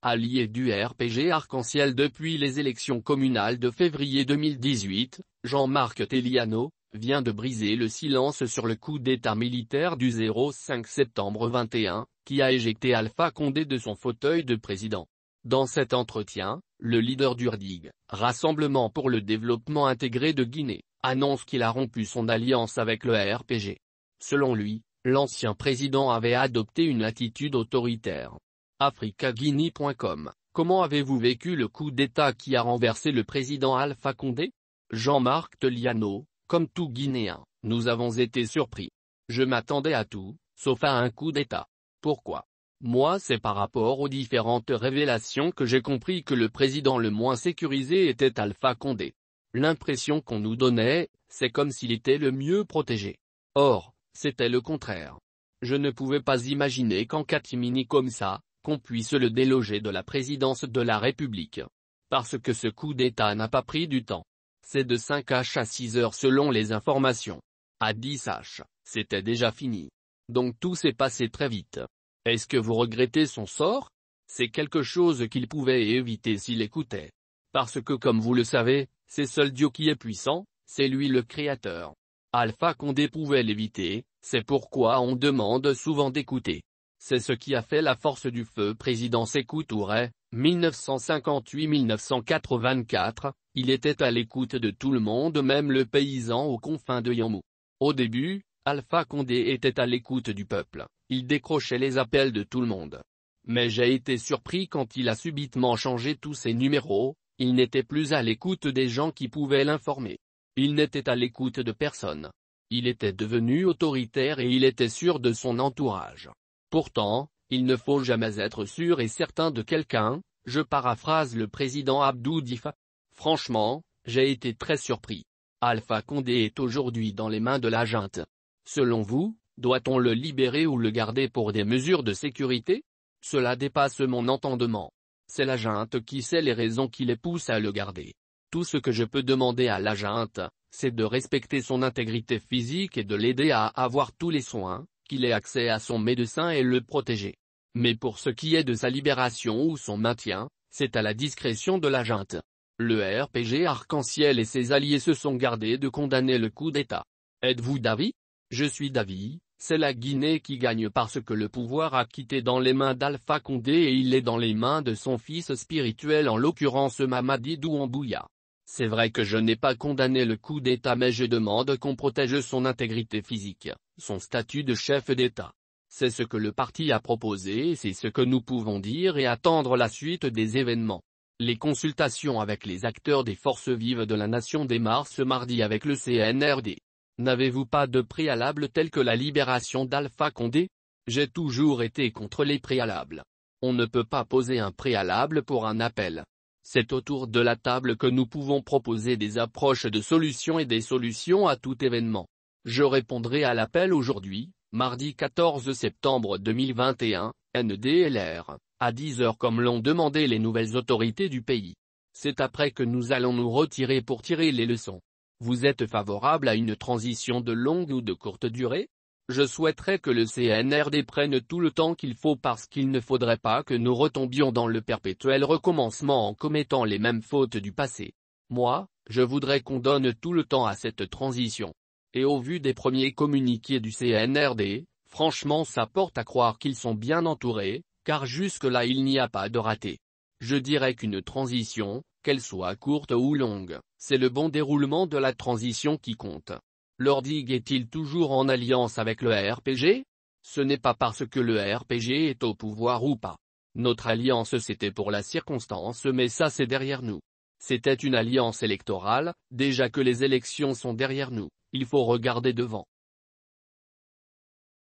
allié du RPG Arc-en-Ciel depuis les élections communales de février 2018, Jean-Marc Telliano, vient de briser le silence sur le coup d'état militaire du 05 septembre 21, qui a éjecté Alpha Condé de son fauteuil de président. Dans cet entretien, le leader du RDIG, Rassemblement pour le développement intégré de Guinée, annonce qu'il a rompu son alliance avec le RPG. Selon lui, l'ancien président avait adopté une attitude autoritaire, Africaguini.com. Comment avez-vous vécu le coup d'État qui a renversé le président Alpha Condé Jean-Marc Teliano, comme tout Guinéen, nous avons été surpris. Je m'attendais à tout, sauf à un coup d'État. Pourquoi Moi c'est par rapport aux différentes révélations que j'ai compris que le président le moins sécurisé était Alpha Condé. L'impression qu'on nous donnait, c'est comme s'il était le mieux protégé. Or, c'était le contraire. Je ne pouvais pas imaginer qu'en catimini comme ça, qu'on puisse le déloger de la présidence de la République. Parce que ce coup d'État n'a pas pris du temps. C'est de 5h à 6 heures selon les informations. À 10h, c'était déjà fini. Donc tout s'est passé très vite. Est-ce que vous regrettez son sort C'est quelque chose qu'il pouvait éviter s'il écoutait. Parce que comme vous le savez, c'est seul Dieu qui est puissant, c'est lui le Créateur. Alpha Condé pouvait l'éviter, c'est pourquoi on demande souvent d'écouter. C'est ce qui a fait la force du feu président Sekou Touré, 1958-1984, il était à l'écoute de tout le monde même le paysan aux confins de Yamou. Au début, Alpha Condé était à l'écoute du peuple, il décrochait les appels de tout le monde. Mais j'ai été surpris quand il a subitement changé tous ses numéros, il n'était plus à l'écoute des gens qui pouvaient l'informer. Il n'était à l'écoute de personne. Il était devenu autoritaire et il était sûr de son entourage. Pourtant, il ne faut jamais être sûr et certain de quelqu'un, je paraphrase le président Abdou Difa. Franchement, j'ai été très surpris. Alpha Condé est aujourd'hui dans les mains de la junte. Selon vous, doit-on le libérer ou le garder pour des mesures de sécurité Cela dépasse mon entendement. C'est la junte qui sait les raisons qui les poussent à le garder. Tout ce que je peux demander à la junte, c'est de respecter son intégrité physique et de l'aider à avoir tous les soins, qu'il ait accès à son médecin et le protéger. Mais pour ce qui est de sa libération ou son maintien, c'est à la discrétion de la junte. Le RPG Arc-en-Ciel et ses alliés se sont gardés de condamner le coup d'État. Êtes-vous d'avis Je suis d'avis, c'est la Guinée qui gagne parce que le pouvoir a quitté dans les mains d'Alpha Condé et il est dans les mains de son fils spirituel en l'occurrence Mamadi Doumbouya. C'est vrai que je n'ai pas condamné le coup d'État mais je demande qu'on protège son intégrité physique, son statut de chef d'État. C'est ce que le parti a proposé et c'est ce que nous pouvons dire et attendre la suite des événements. Les consultations avec les acteurs des forces vives de la nation démarrent ce mardi avec le CNRD. N'avez-vous pas de préalable tel que la libération d'Alpha Condé J'ai toujours été contre les préalables. On ne peut pas poser un préalable pour un appel, c'est autour de la table que nous pouvons proposer des approches de solutions et des solutions à tout événement. Je répondrai à l'appel aujourd'hui, mardi 14 septembre 2021, NDLR, à 10 heures comme l'ont demandé les nouvelles autorités du pays. C'est après que nous allons nous retirer pour tirer les leçons. Vous êtes favorable à une transition de longue ou de courte durée je souhaiterais que le CNRD prenne tout le temps qu'il faut parce qu'il ne faudrait pas que nous retombions dans le perpétuel recommencement en commettant les mêmes fautes du passé. Moi, je voudrais qu'on donne tout le temps à cette transition. Et au vu des premiers communiqués du CNRD, franchement ça porte à croire qu'ils sont bien entourés, car jusque-là il n'y a pas de raté. Je dirais qu'une transition, qu'elle soit courte ou longue, c'est le bon déroulement de la transition qui compte. L'ordig est-il toujours en alliance avec le RPG Ce n'est pas parce que le RPG est au pouvoir ou pas. Notre alliance c'était pour la circonstance mais ça c'est derrière nous. C'était une alliance électorale, déjà que les élections sont derrière nous, il faut regarder devant.